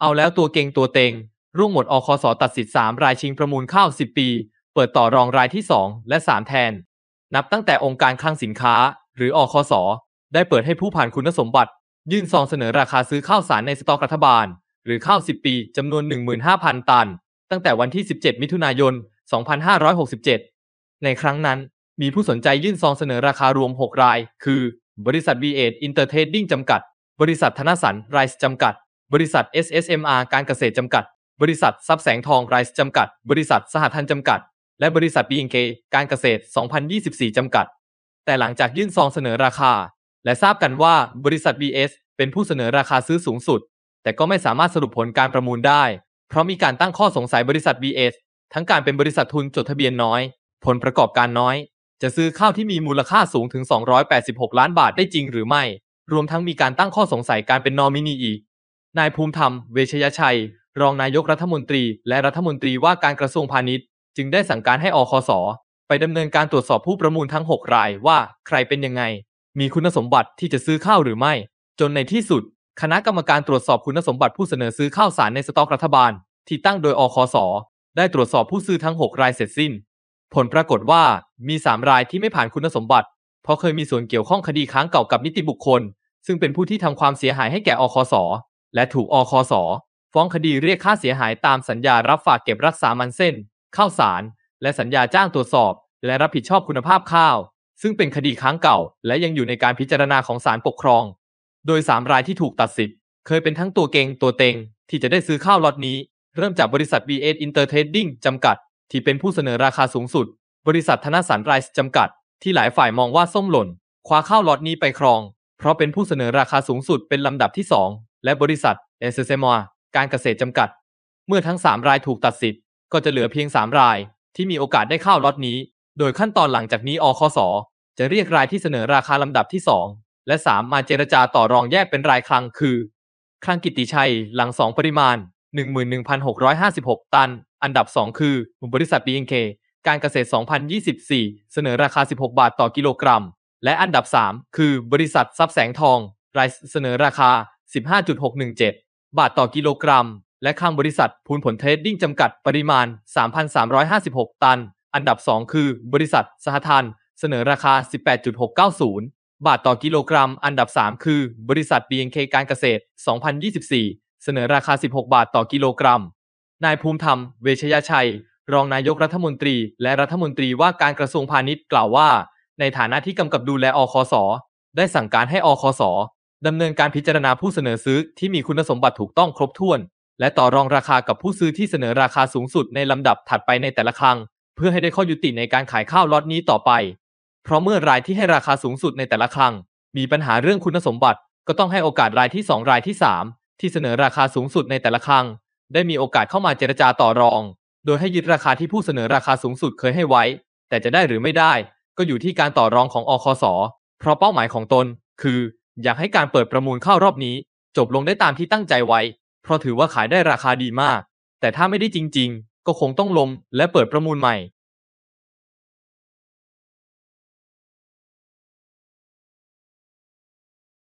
เอาแล้วตัวเก่งตัวเต็งรุ่งหมดอคส ตัดสิทธิ์สามรายชิงประมูลข้าว 10 ปี เปิดต่อรองรายที่ 2 และ 3 แทน นับตั้งแต่องค์การคลังสินค้า หรืออคส ได้เปิดให้ผู้ผ่านคุณสมบัติ ยื่นซองเสนอราคาซื้อข้าวสารในสต็อกรัฐบาลหรือข้าว 10 ปี จำนวน 15,000 ตัน ตั้งแต่วันที่ 17 มิถุนายน 2567 ในครั้งนั้นมีผู้สนใจยื่นซองเสนอราคารวม6 ราย คือ บริษัท V8 Intertrading จำกัดบริษัทธนสันไรส์จำกัดบริษัท SSMR การเกษตรจำกัด บริษัททรัพย์แสงทองไรซ์จำกัด บริษัทสหทันจำกัด และบริษัท BNK การเกษตร 2024 จำกัด แต่หลังจากยื่นซองเสนอราคา และทราบกันว่าบริษัท BS เป็นผู้เสนอราคาซื้อสูงสุด แต่ก็ไม่สามารถสรุปผลการประมูลได้ เพราะมีการตั้งข้อสงสัยบริษัท BS ทั้งการเป็นบริษัททุนจดทะเบียนน้อย ผลประกอบการน้อย จะซื้อข้าวที่มีมูลค่าสูงถึง 286 ล้านบาทได้จริงหรือไม่ รวมทั้งมีการตั้งข้อสงสัยการเป็นนอมินีอีกนายภูมิธรรม เวชยชัย รองนายกรัฐมนตรีและรัฐมนตรีว่าการกระทรวงพาณิชย์ จึงได้สั่งการให้อคส ไปดำเนินการตรวจสอบผู้ประมูลทั้ง 6 รายว่า ใครเป็นยังไง มีคุณสมบัติที่จะซื้อข้าวหรือไม่ จนในที่สุด คณะกรรมการตรวจสอบคุณสมบัติผู้เสนอซื้อข้าวสารในสต็อกรัฐบาลที่ตั้งโดยอคสได้ตรวจสอบผู้ซื้อทั้ง 6 รายเสร็จสิ้น ผลปรากฏว่ามี3รายที่ไม่ผ่านคุณสมบัติ เพราะเคยมีส่วนเกี่ยวข้องคดีค้างเก่ากับนิติบุคคล ซึ่งเป็นผู้ที่ทำความเสียหายให้แก่อคสและถูกอคส ฟ้องคดีเรียกค่าเสียหายตามสัญญารับฝากเก็บรักษามันเส้น ข้าวสาร และสัญญาจ้างตรวจสอบ และรับผิดชอบคุณภาพข้าว ซึ่งเป็นคดีค้างเก่า และยังอยู่ในการพิจารณาของศาลปกครอง โดย 3 รายที่ถูกตัดสิทธิ์เคยเป็นทั้งตัวเก่งตัวเต็งที่จะได้ซื้อข้าวล็อตนี้ เริ่มจากบริษัท V8 Intertrading จำกัด ที่เป็นผู้เสนอราคาสูงสุด บริษัทธนสารไรส์จำกัด ที่หลายฝ่ายมองว่าส้มหล่น คว้าข้าวล็อตนี้ไปครอง เพราะเป็นผู้เสนอราคาสูงสุดเป็นลำดับที่2และบริษัทเอเซเซมอการเกษตรจำกัด เมื่อทั้ง 3 รายถูกตัดสิทธิ์ก็จะเหลือเพียง 3 รายที่มีโอกาสได้เข้าล็อตนี้ โดยขั้นตอนหลังจากนี้อคสจะเรียกรายที่เสนอราคาลำดับที่ 2 และ 3 มาเจรจาต่อรองแยกเป็นรายคลังคือคลังกิติชัยหลัง 2 ปริมาณ 11,656 ตัน อันดับ 2 คือ บริษัท BNK การเกษตร 2024 เสนอราคา 16 บาทต่อกิโลกรัม และอันดับ 3 คือบริษัททรัพย์แสงทองรายเสนอราคา15.617 บาทต่อกิโลกรัม และข้างบริษัทพูนผลเทรดดิ้งจำกัดปริมาณ 3,356 ตัน อันดับ 2 คือบริษัท สหทานเสนอราคา 18.690 บาทต่อกิโลกรัมอันดับ 3 คือบริษัท BNK การเกษตร 2024 เสนอราคา 16 บาทต่อกิโลกรัม นายภูมิธรรม เวชยชัย รองนายกรัฐมนตรีและรัฐมนตรีว่าการกระทรวงพาณิชย์กล่าวว่า ในฐานะที่กำกับดูแลอคสได้สั่งการให้อคสดำเนินการพิจารณาผู้เสนอซื้อที่มีคุณสมบัติถูกต้องครบถ้วน และต่อรองราคากับผู้ซื้อที่เสนอราคาสูงสุดในลำดับถัดไปในแต่ละครั้งเพื่อให้ได้ข้อยุติในการขายข้าวล็อตนี้ต่อไปเพราะเมื่อรายที่ให้ราคาสูงสุดในแต่ละครั้งมีปัญหาเรื่องคุณสมบัติ ก็ต้องให้โอกาสรายที่2รายที่ 3 ที่เสนอราคาสูงสุดในแต่ละครั้งได้มีโอกาสเข้ามาเจรจาต่อรอง โดยให้ยึดราคาที่ผู้เสนอราคาสูงสุดเคยให้ไว้ แต่จะได้หรือไม่ได้ ก็อยู่ที่การต่อรองของอคสเพราะเป้าหมายของตนคืออยากให้การเปิดประมูลเข้ารอบนี้ จบลงได้ตามที่ตั้งใจไว้ เพราะถือว่าขายได้ราคาดีมาก แต่ถ้าไม่ได้จริงๆ ก็คงต้องลมและเปิดประมูลใหม่